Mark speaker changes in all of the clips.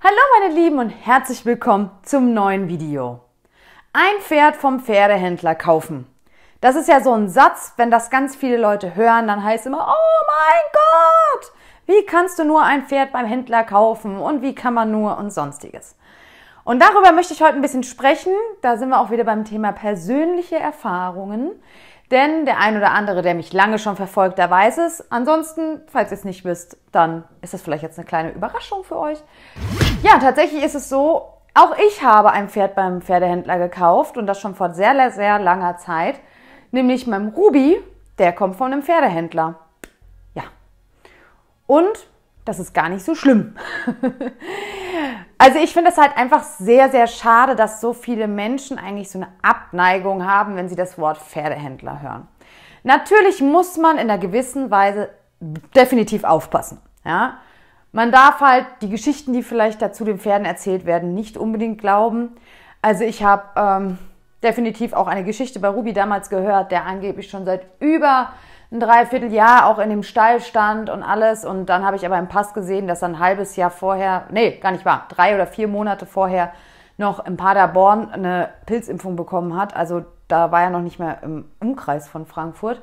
Speaker 1: Hallo meine Lieben und herzlich willkommen zum neuen Video. Ein Pferd vom Pferdehändler kaufen. Das ist ja so ein Satz, wenn das ganz viele Leute hören, dann heißt immer, oh mein Gott, wie kannst du nur ein Pferd beim Händler kaufen und wie kann man nur und sonstiges. Und darüber möchte ich heute ein bisschen sprechen. Da sind wir auch wieder beim Thema persönliche Erfahrungen. Denn der ein oder andere, der mich lange schon verfolgt, der weiß es. Ansonsten, falls ihr es nicht wisst, dann ist das vielleicht jetzt eine kleine Überraschung für euch. Ja, tatsächlich ist es so, auch ich habe ein Pferd beim Pferdehändler gekauft und das schon vor sehr, sehr langer Zeit. Nämlich meinem Ruby, der kommt von einem Pferdehändler. Ja. Und das ist gar nicht so schlimm. Also ich finde es halt einfach sehr, sehr schade, dass so viele Menschen eigentlich so eine Abneigung haben, wenn sie das Wort Pferdehändler hören. Natürlich muss man in einer gewissen Weise definitiv aufpassen. Ja? Man darf halt die Geschichten, die vielleicht dazu den Pferden erzählt werden, nicht unbedingt glauben. Also ich habe ähm, definitiv auch eine Geschichte bei Ruby damals gehört, der angeblich schon seit über ein Dreivierteljahr auch in dem Stall stand und alles. Und dann habe ich aber im Pass gesehen, dass er ein halbes Jahr vorher, nee, gar nicht wahr, drei oder vier Monate vorher noch in Paderborn eine Pilzimpfung bekommen hat. Also da war er noch nicht mehr im Umkreis von Frankfurt.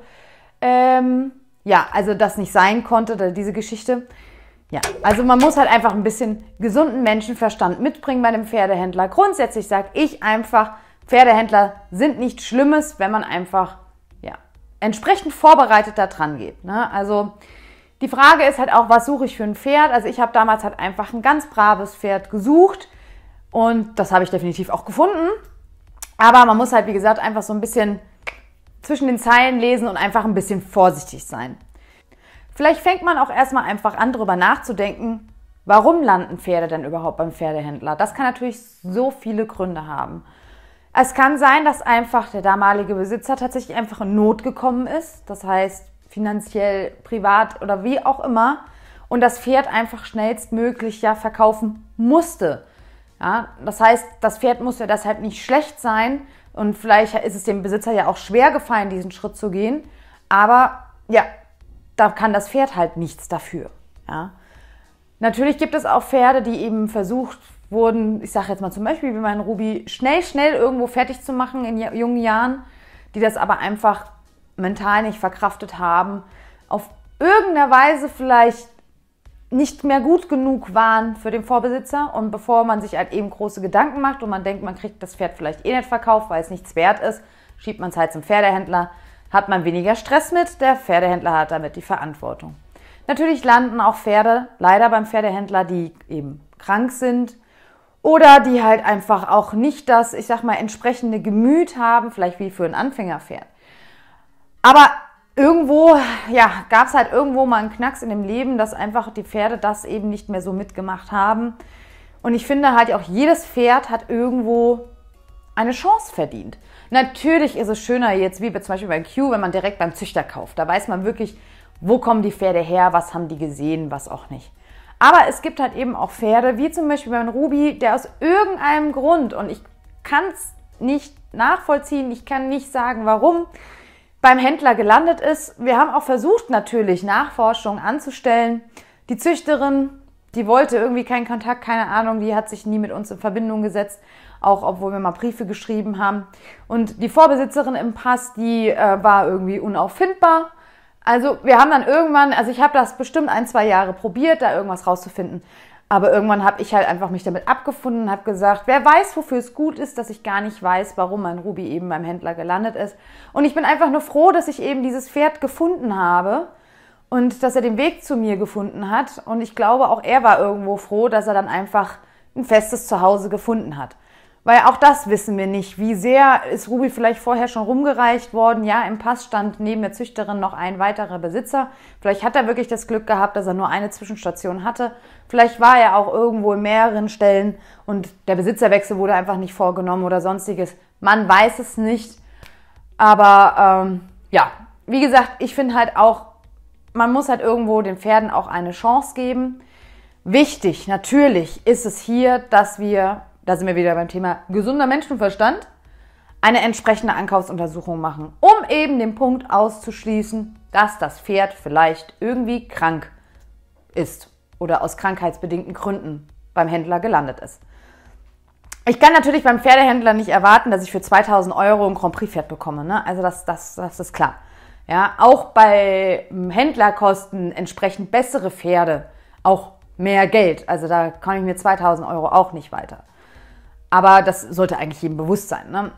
Speaker 1: Ähm, ja, also das nicht sein konnte, diese Geschichte. Ja, also man muss halt einfach ein bisschen gesunden Menschenverstand mitbringen bei dem Pferdehändler. Grundsätzlich sage ich einfach, Pferdehändler sind nichts Schlimmes, wenn man einfach entsprechend vorbereitet da dran geht. Ne? Also die Frage ist halt auch, was suche ich für ein Pferd? Also ich habe damals halt einfach ein ganz braves Pferd gesucht und das habe ich definitiv auch gefunden. Aber man muss halt, wie gesagt, einfach so ein bisschen zwischen den Zeilen lesen und einfach ein bisschen vorsichtig sein. Vielleicht fängt man auch erstmal einfach an, darüber nachzudenken, warum landen Pferde denn überhaupt beim Pferdehändler? Das kann natürlich so viele Gründe haben. Es kann sein, dass einfach der damalige Besitzer tatsächlich einfach in Not gekommen ist, das heißt finanziell, privat oder wie auch immer, und das Pferd einfach schnellstmöglich ja verkaufen musste. Ja, das heißt, das Pferd muss ja deshalb nicht schlecht sein und vielleicht ist es dem Besitzer ja auch schwer gefallen, diesen Schritt zu gehen, aber ja, da kann das Pferd halt nichts dafür. Ja. Natürlich gibt es auch Pferde, die eben versucht wurden, ich sage jetzt mal zum Beispiel, wie mein Ruby, schnell, schnell irgendwo fertig zu machen in jungen Jahren, die das aber einfach mental nicht verkraftet haben, auf irgendeiner Weise vielleicht nicht mehr gut genug waren für den Vorbesitzer. Und bevor man sich halt eben große Gedanken macht und man denkt, man kriegt das Pferd vielleicht eh nicht verkauft, weil es nichts wert ist, schiebt man es halt zum Pferdehändler, hat man weniger Stress mit, der Pferdehändler hat damit die Verantwortung. Natürlich landen auch Pferde leider beim Pferdehändler, die eben krank sind, oder die halt einfach auch nicht das, ich sag mal, entsprechende Gemüt haben, vielleicht wie für ein Anfängerpferd. Aber irgendwo, ja, gab es halt irgendwo mal einen Knacks in dem Leben, dass einfach die Pferde das eben nicht mehr so mitgemacht haben. Und ich finde halt auch jedes Pferd hat irgendwo eine Chance verdient. Natürlich ist es schöner jetzt, wie zum Beispiel beim Q, wenn man direkt beim Züchter kauft. Da weiß man wirklich, wo kommen die Pferde her, was haben die gesehen, was auch nicht. Aber es gibt halt eben auch Pferde, wie zum Beispiel beim Ruby, der aus irgendeinem Grund, und ich kann es nicht nachvollziehen, ich kann nicht sagen, warum, beim Händler gelandet ist. Wir haben auch versucht, natürlich Nachforschungen anzustellen. Die Züchterin, die wollte irgendwie keinen Kontakt, keine Ahnung, die hat sich nie mit uns in Verbindung gesetzt, auch obwohl wir mal Briefe geschrieben haben. Und die Vorbesitzerin im Pass, die äh, war irgendwie unauffindbar. Also wir haben dann irgendwann, also ich habe das bestimmt ein, zwei Jahre probiert, da irgendwas rauszufinden. Aber irgendwann habe ich halt einfach mich damit abgefunden und habe gesagt, wer weiß, wofür es gut ist, dass ich gar nicht weiß, warum mein Ruby eben beim Händler gelandet ist. Und ich bin einfach nur froh, dass ich eben dieses Pferd gefunden habe und dass er den Weg zu mir gefunden hat. Und ich glaube, auch er war irgendwo froh, dass er dann einfach ein festes Zuhause gefunden hat. Weil auch das wissen wir nicht. Wie sehr ist Ruby vielleicht vorher schon rumgereicht worden? Ja, im Pass stand neben der Züchterin noch ein weiterer Besitzer. Vielleicht hat er wirklich das Glück gehabt, dass er nur eine Zwischenstation hatte. Vielleicht war er auch irgendwo in mehreren Stellen und der Besitzerwechsel wurde einfach nicht vorgenommen oder sonstiges. Man weiß es nicht. Aber ähm, ja, wie gesagt, ich finde halt auch, man muss halt irgendwo den Pferden auch eine Chance geben. Wichtig natürlich ist es hier, dass wir da sind wir wieder beim Thema gesunder Menschenverstand, eine entsprechende Ankaufsuntersuchung machen, um eben den Punkt auszuschließen, dass das Pferd vielleicht irgendwie krank ist oder aus krankheitsbedingten Gründen beim Händler gelandet ist. Ich kann natürlich beim Pferdehändler nicht erwarten, dass ich für 2000 Euro ein Grand Prix-Pferd bekomme. Ne? Also das, das, das ist klar. Ja, auch bei ähm, Händlerkosten entsprechend bessere Pferde auch mehr Geld. Also da kann ich mir 2000 Euro auch nicht weiter. Aber das sollte eigentlich jedem bewusst sein. Ne?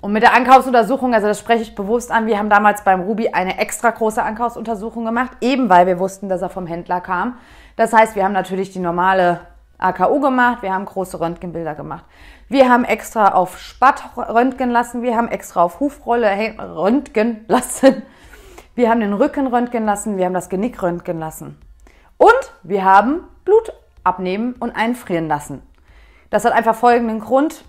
Speaker 1: Und mit der Ankaufsuntersuchung, also das spreche ich bewusst an, wir haben damals beim Ruby eine extra große Ankaufsuntersuchung gemacht, eben weil wir wussten, dass er vom Händler kam. Das heißt, wir haben natürlich die normale AKU gemacht, wir haben große Röntgenbilder gemacht. Wir haben extra auf Spatt röntgen lassen, wir haben extra auf Hufrolle röntgen lassen. Wir haben den Rücken röntgen lassen, wir haben das Genick röntgen lassen. Und wir haben Blut abnehmen und einfrieren lassen. Das hat einfach folgenden Grund.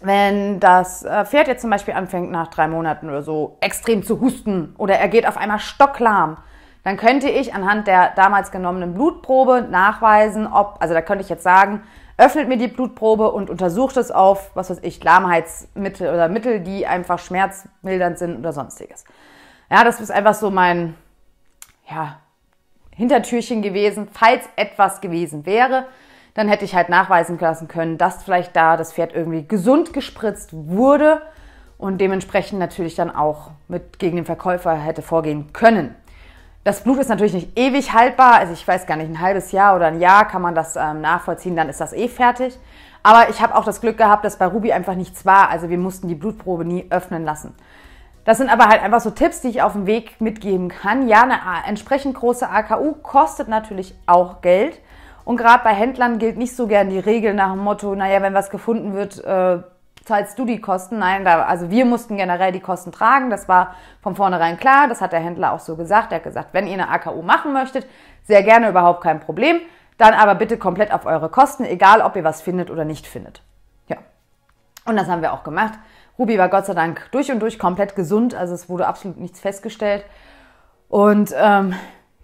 Speaker 1: Wenn das äh, Pferd jetzt zum Beispiel anfängt, nach drei Monaten oder so extrem zu husten oder er geht auf einmal stocklahm, dann könnte ich anhand der damals genommenen Blutprobe nachweisen, ob, also da könnte ich jetzt sagen, öffnet mir die Blutprobe und untersucht es auf, was weiß ich, Lahmheitsmittel oder Mittel, die einfach schmerzmildernd sind oder sonstiges. Ja, das ist einfach so mein, ja, Hintertürchen gewesen, falls etwas gewesen wäre dann hätte ich halt nachweisen lassen können, dass vielleicht da das Pferd irgendwie gesund gespritzt wurde und dementsprechend natürlich dann auch mit gegen den Verkäufer hätte vorgehen können. Das Blut ist natürlich nicht ewig haltbar, also ich weiß gar nicht, ein halbes Jahr oder ein Jahr kann man das ähm, nachvollziehen, dann ist das eh fertig. Aber ich habe auch das Glück gehabt, dass bei Ruby einfach nichts war, also wir mussten die Blutprobe nie öffnen lassen. Das sind aber halt einfach so Tipps, die ich auf dem Weg mitgeben kann. Ja, eine äh, entsprechend große AKU kostet natürlich auch Geld. Und gerade bei Händlern gilt nicht so gern die Regel nach dem Motto, naja, wenn was gefunden wird, äh, zahlst du die Kosten. Nein, da, also wir mussten generell die Kosten tragen. Das war von vornherein klar. Das hat der Händler auch so gesagt. Er hat gesagt, wenn ihr eine AKU machen möchtet, sehr gerne, überhaupt kein Problem. Dann aber bitte komplett auf eure Kosten, egal ob ihr was findet oder nicht findet. Ja. Und das haben wir auch gemacht. Ruby war Gott sei Dank durch und durch komplett gesund. Also es wurde absolut nichts festgestellt. Und ähm,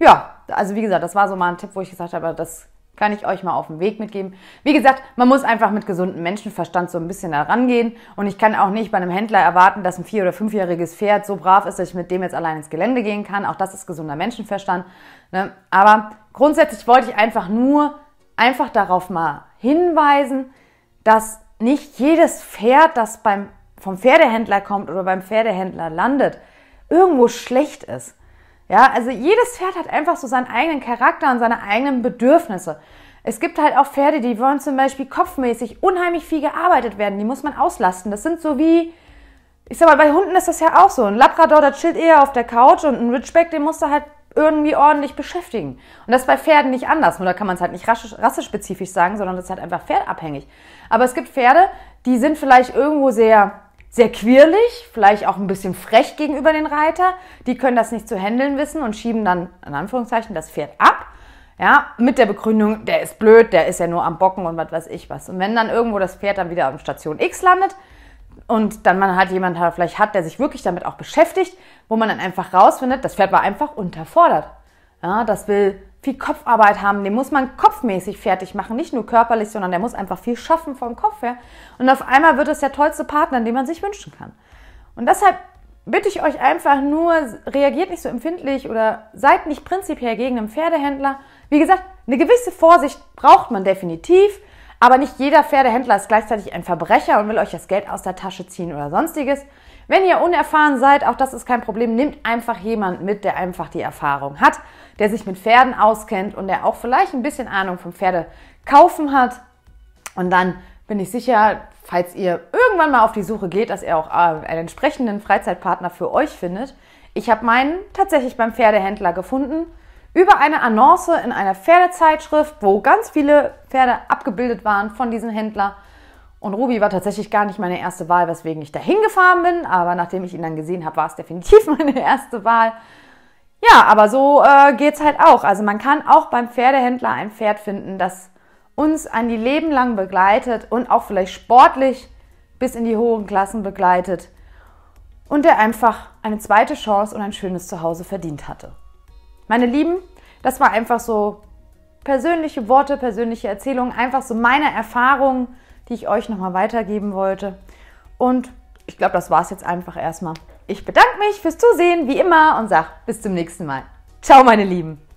Speaker 1: ja, also wie gesagt, das war so mal ein Tipp, wo ich gesagt habe, das kann ich euch mal auf den Weg mitgeben. Wie gesagt, man muss einfach mit gesundem Menschenverstand so ein bisschen da rangehen. Und ich kann auch nicht bei einem Händler erwarten, dass ein vier- oder fünfjähriges Pferd so brav ist, dass ich mit dem jetzt allein ins Gelände gehen kann. Auch das ist gesunder Menschenverstand. Ne? Aber grundsätzlich wollte ich einfach nur einfach darauf mal hinweisen, dass nicht jedes Pferd, das beim, vom Pferdehändler kommt oder beim Pferdehändler landet, irgendwo schlecht ist. Ja, also jedes Pferd hat einfach so seinen eigenen Charakter und seine eigenen Bedürfnisse. Es gibt halt auch Pferde, die wollen zum Beispiel kopfmäßig unheimlich viel gearbeitet werden. Die muss man auslasten. Das sind so wie, ich sag mal, bei Hunden ist das ja auch so. Ein Labrador, der chillt eher auf der Couch und ein Ridgeback, den musst du halt irgendwie ordentlich beschäftigen. Und das ist bei Pferden nicht anders. Nur da kann man es halt nicht rassespezifisch sagen, sondern das ist halt einfach pferdabhängig. Aber es gibt Pferde, die sind vielleicht irgendwo sehr sehr quirlig, vielleicht auch ein bisschen frech gegenüber den Reiter. Die können das nicht zu handeln wissen und schieben dann, in Anführungszeichen, das Pferd ab. Ja, mit der Begründung, der ist blöd, der ist ja nur am Bocken und was weiß ich was. Und wenn dann irgendwo das Pferd dann wieder am Station X landet und dann man halt jemanden hat, vielleicht hat, der sich wirklich damit auch beschäftigt, wo man dann einfach rausfindet, das Pferd war einfach unterfordert. Ja, das will viel Kopfarbeit haben, den muss man kopfmäßig fertig machen, nicht nur körperlich, sondern der muss einfach viel schaffen vom Kopf her. Und auf einmal wird es der tollste Partner, den man sich wünschen kann. Und deshalb bitte ich euch einfach nur, reagiert nicht so empfindlich oder seid nicht prinzipiell gegen einen Pferdehändler. Wie gesagt, eine gewisse Vorsicht braucht man definitiv, aber nicht jeder Pferdehändler ist gleichzeitig ein Verbrecher und will euch das Geld aus der Tasche ziehen oder sonstiges. Wenn ihr unerfahren seid, auch das ist kein Problem, nehmt einfach jemanden mit, der einfach die Erfahrung hat, der sich mit Pferden auskennt und der auch vielleicht ein bisschen Ahnung vom Pferdekaufen hat. Und dann bin ich sicher, falls ihr irgendwann mal auf die Suche geht, dass ihr auch äh, einen entsprechenden Freizeitpartner für euch findet. Ich habe meinen tatsächlich beim Pferdehändler gefunden über eine Annonce in einer Pferdezeitschrift, wo ganz viele Pferde abgebildet waren von diesem Händler. Und Ruby war tatsächlich gar nicht meine erste Wahl, weswegen ich dahin gefahren bin. Aber nachdem ich ihn dann gesehen habe, war es definitiv meine erste Wahl. Ja, aber so äh, es halt auch. Also man kann auch beim Pferdehändler ein Pferd finden, das uns an die Leben lang begleitet und auch vielleicht sportlich bis in die hohen Klassen begleitet und der einfach eine zweite Chance und ein schönes Zuhause verdient hatte. Meine Lieben, das war einfach so persönliche Worte, persönliche Erzählungen, einfach so meine Erfahrungen die ich euch nochmal weitergeben wollte. Und ich glaube, das war es jetzt einfach erstmal. Ich bedanke mich fürs Zusehen, wie immer, und sage bis zum nächsten Mal. Ciao, meine Lieben.